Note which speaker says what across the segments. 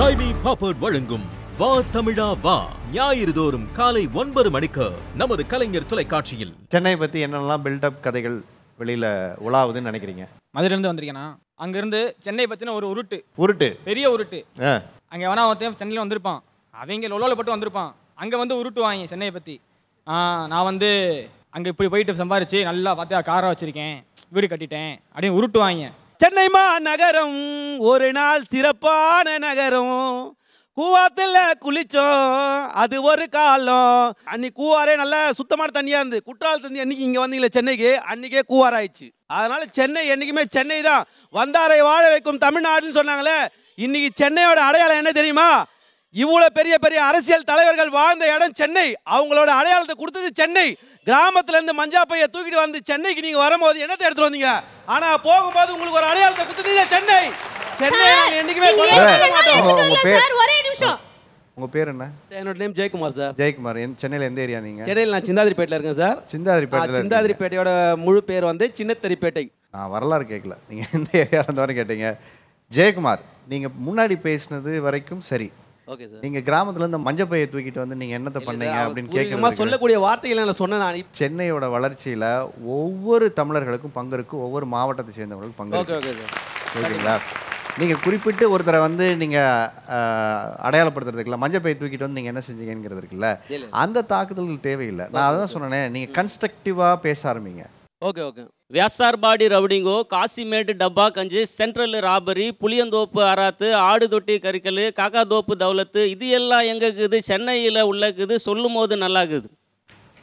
Speaker 1: டைமி பாப்பர்ட் வழங்கும் வா தமிழா வா ஞாயிறு தோறும் காலை ஒன்பது மணிக்கு நமது கலைஞர் தொலைக்காட்சியில் சென்னை பற்றி என்னெல்லாம் பில்டப் கதைகள் வெளியில் உலாவுதுன்னு நினைக்கிறீங்க
Speaker 2: மதுரையிலேருந்து வந்திருக்கேனா அங்கேருந்து சென்னை பற்றின ஒரு உருட்டு உருட்டு பெரிய உருட்டு அங்கே வேணா ஒருத்தன் சென்னையில் வந்திருப்பான் அவங்க லொலோவில் பட்டு வந்திருப்பான் அங்கே வந்து உருட்டுவாங்க சென்னையை பற்றி நான் வந்து அங்கே இப்படி போயிட்டு சம்பாரிச்சு நல்லா பார்த்து காரை வச்சுருக்கேன் வீடு கட்டிட்டேன் அப்படின்னு உருட்டுவாங்க
Speaker 3: சென்னை நகரம் ஒரு நாள் சிறப்பான நகரம் கூவாத்துல குளிச்சோம் அது ஒரு காலம் அன்னைக்கு கூவாரே நல்லா சுத்தமான தண்ணியாக இருந்து குற்றால தண்ணி அன்னைக்கு இங்கே வந்தீங்களே சென்னைக்கு அன்னைக்கே கூவாராயிடுச்சு அதனால சென்னை என்றைக்குமே சென்னை தான் வந்தாரை வாழ வைக்கும் தமிழ்நாடுன்னு சொன்னாங்களே இன்னைக்கு சென்னையோட அடையாளம் என்ன தெரியுமா இவ்வளோ பெரிய பெரிய அரசியல் தலைவர்கள் வாழ்ந்த இடம் சென்னை அவங்களோட அடையாளத்தை கொடுத்தது சென்னை கிராமத்துலேருந்து மஞ்சா பைய தூக்கிட்டு வந்து சென்னைக்கு நீங்கள் வரும்போது என்னத்தை எடுத்துட்டு வந்தீங்க ஆனால் போகும்போது உங்களுக்கு ஒரு அடையாளத்தை கொடுத்தது சென்னை என்றைக்குமே உங்கள் பேர்
Speaker 1: என்னோட ஜெயக்குமார் சார் ஜெயக்குமார் என் சென்னையில் எந்த ஏரியா நீங்கள்
Speaker 3: சென்னையில் நான் இருக்கேன் சார் சிந்தாதிரிப்பேட்டையோட முழு பேர் வந்து சின்னத்தரிப்பேட்டை
Speaker 1: வரலாறு கேட்கல நீங்கள் இருந்தவரை ஜெயக்குமார் நீங்கள் முன்னாடி பேசினது வரைக்கும் சரி ஓகே சார் நீங்கள் கிராமத்துல இருந்து மஞ்சப்பையை தூக்கிட்டு வந்து நீங்க என்னத்த பண்ணீங்க அப்படின்னு கேட்குறமா சொல்லக்கூடிய
Speaker 3: வார்த்தைகள் நான் சொன்னேன் நான்
Speaker 1: சென்னையோட வளர்ச்சியில ஒவ்வொரு தமிழர்களுக்கும் பங்கு இருக்குது ஒவ்வொரு மாவட்டத்தை சேர்ந்தவர்களுக்கும் பங்கு ஓகே ஓகே சார் ஓகேங்களா நீங்கள் குறிப்பிட்டு ஒருத்தரை வந்து நீங்கள் அடையாளப்படுத்துறதுக்குல மஞ்சப்பை தூக்கிட்டு வந்து நீங்க என்ன செஞ்சீங்கிறது இருக்குல்ல அந்த தாக்குதல்கள் தேவையில்லை நான் அதான் சொன்னேன் நீங்க கன்ஸ்ட்ரக்டிவாக பேச ஆரம்பிங்க
Speaker 3: ஓகே ఓకే వ్యాసార్బాడి ரவுடிங்கோ కాశీమేట్ டப்பா கஞ்சி சென்ட்ரல் ராபரி புளியந்தோப்பு அராத்து ஆடு தொட்டி கறிக்கல் காக்காதோப்பு தௌலத்து இது எல்லாம் எங்கே இருக்குது சென்னையில் உள்ளக்குது சொல்லும் போது நல்லா இருக்குது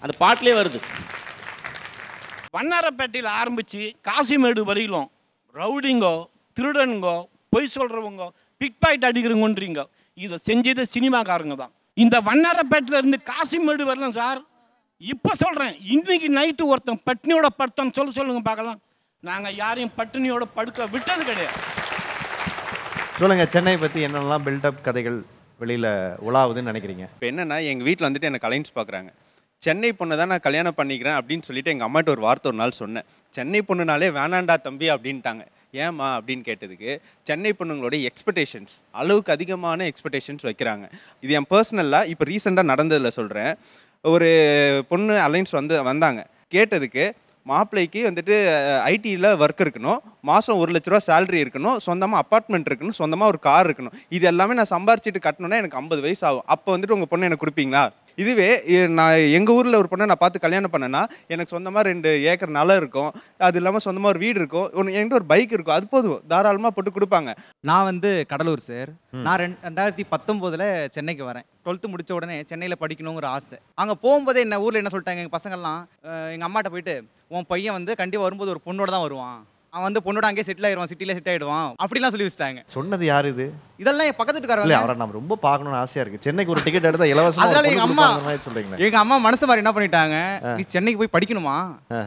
Speaker 3: அந்த பாட்டிலே வருது வண்ணாரப்பேட்டையில் ஆரம்பித்து காசிமேடு வரையிலும் ரவுடிங்கோ திருடனுங்கோ பொய் சொல்கிறவங்க பிக் பாய்ட் அடிக்கிறவங்கன்றீங்க இதை செஞ்சது சினிமாக்காரங்க தான் இந்த வண்ணாரப்பேட்டையிலேருந்து காசிமேடு வரலாம் சார் இப்போ சொல்கிறேன் இன்றைக்கி நைட்டு ஒருத்தன் பட்டினியோட படுத்தான்னு சொல்ல சொல்லுங்க பார்க்கலாம் நாங்கள் யாரையும் பட்டினியோட படுக்க விட்டது கிடையாது
Speaker 1: சொல்லுங்கள் சென்னை பற்றி என்னெல்லாம் பில்டப் கதைகள் வெளியில் உலாவுதுன்னு நினைக்கிறீங்க இப்போ
Speaker 2: என்னென்னா எங்கள் வீட்டில் வந்துட்டு என்னை கலைன்ஸ் பார்க்குறாங்க சென்னை பொண்ணை தான் நான் கல்யாணம் பண்ணிக்கிறேன் அப்படின்னு சொல்லிட்டு எங்கள் அம்மாட்ட ஒரு வார்த்தை ஒரு நாள் சொன்னேன் சென்னை பொண்ணுனாலே வேணாண்டா தம்பி அப்படின்ட்டாங்க ஏமா அப்படின்னு கேட்டதுக்கு சென்னை பொண்ணுங்களுடைய எக்ஸ்பெக்டேஷன்ஸ் அளவுக்கு அதிகமான எக்ஸ்பெக்டேஷன்ஸ் வைக்கிறாங்க இது என் பர்சனலாக இப்போ ரீசெண்டாக நடந்ததில் சொல்கிறேன் ஒரு பொண்ணு அலைன்ஸ் வந்து வந்தாங்க கேட்டதுக்கு மாப்பிள்ளைக்கு வந்துட்டு ஐடியில் ஒர்க் இருக்கணும் மாதம் ஒரு லட்ச ரூபா சேலரி இருக்கணும் சொந்தமாக அப்பார்ட்மெண்ட் இருக்கணும் சொந்தமாக ஒரு கார் இருக்கணும் இது எல்லாமே நான் சம்பாரிச்சிட்டு கட்டணுன்னா எனக்கு ஐம்பது வயசு ஆகும் அப்போ வந்துட்டு உங்கள் பொண்ணு எனக்கு கொடுப்பீங்களா இதுவே நான் எங்கள் ஊரில் ஒரு பொண்ணை நான் பார்த்து கல்யாணம் பண்ணேன்னா எனக்கு சொந்தமாக ரெண்டு ஏக்கர் நிலம் இருக்கும் அது இல்லாமல் சொந்தமாக ஒரு வீடு இருக்கும் ஒன்று என்கிட்ட ஒரு பைக் இருக்கும் அது போதும் தாராளமாக போட்டு கொடுப்பாங்க நான் வந்து கடலூர் சார் நான் ரெண்டு ரெண்டாயிரத்தி பத்தொம்போதில் சென்னைக்கு வரேன் டுவெல்த்து முடித்த உடனே சென்னையில் படிக்கணுங்கிற ஆசை அங்கே போகும்போதே என்ன ஊரில் என்ன சொல்லிட்டாங்க எங்கள் பசங்கள்லாம் எங்கள் அம்மாட்ட போயிட்டு உன் பையன் வந்து கண்டிப்பாக வரும்போது ஒரு பொண்ணோட தான் வருவான் அவன் வந்து பொண்ணோட அங்கே செட்டில் ஆயிடுவான் சிட்டில செட் ஆயிடுவான் அப்படிலாம் சொல்லி வச்சுட்டாங்க
Speaker 1: சொன்னது யார் இது
Speaker 2: இதெல்லாம் என் பக்கத்து வீட்டுக்காரங்க அவரை
Speaker 1: நம்ம ரொம்ப பார்க்கணும்னு ஆசையா இருக்கு சென்னைக்கு ஒரு டிக்கெட் எடுத்தா இலவசம் அதனால எங்க அம்மா சொல்றீங்க
Speaker 2: எங்க அம்மா மனசு மாதிரி என்ன பண்ணிட்டாங்க நீ சென்னைக்கு போய் படிக்கணுமா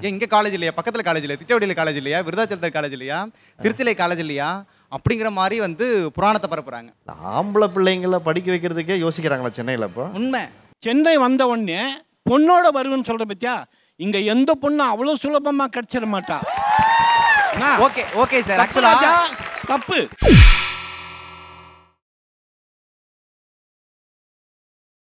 Speaker 2: ஏன் இங்க காலேஜ் இல்லையா பக்கத்துல காலேஜ் இல்லையா திட்டவடியில காலேஜ் இல்லையா விருதாச்சலத்தில் காலேஜ் இல்லையா திருச்சிலை காலேஜ் இல்லையா அப்படிங்கிற மாதிரி வந்து புராணத்தை பரப்புறாங்க
Speaker 1: ஆம்பளை பிள்ளைங்கள படிக்க வைக்கிறதுக்கே யோசிக்கிறாங்களா சென்னையில இப்போ
Speaker 3: உண்மை சென்னை வந்த உடனே பொண்ணோட வருவேன்னு சொல்ற பத்தியா இங்க எந்த பொண்ணும் அவ்வளவு சுலபமா கிடச்சிட மாட்டா ஓகே ஓகே சார் ஆக்சுவலா தப்பு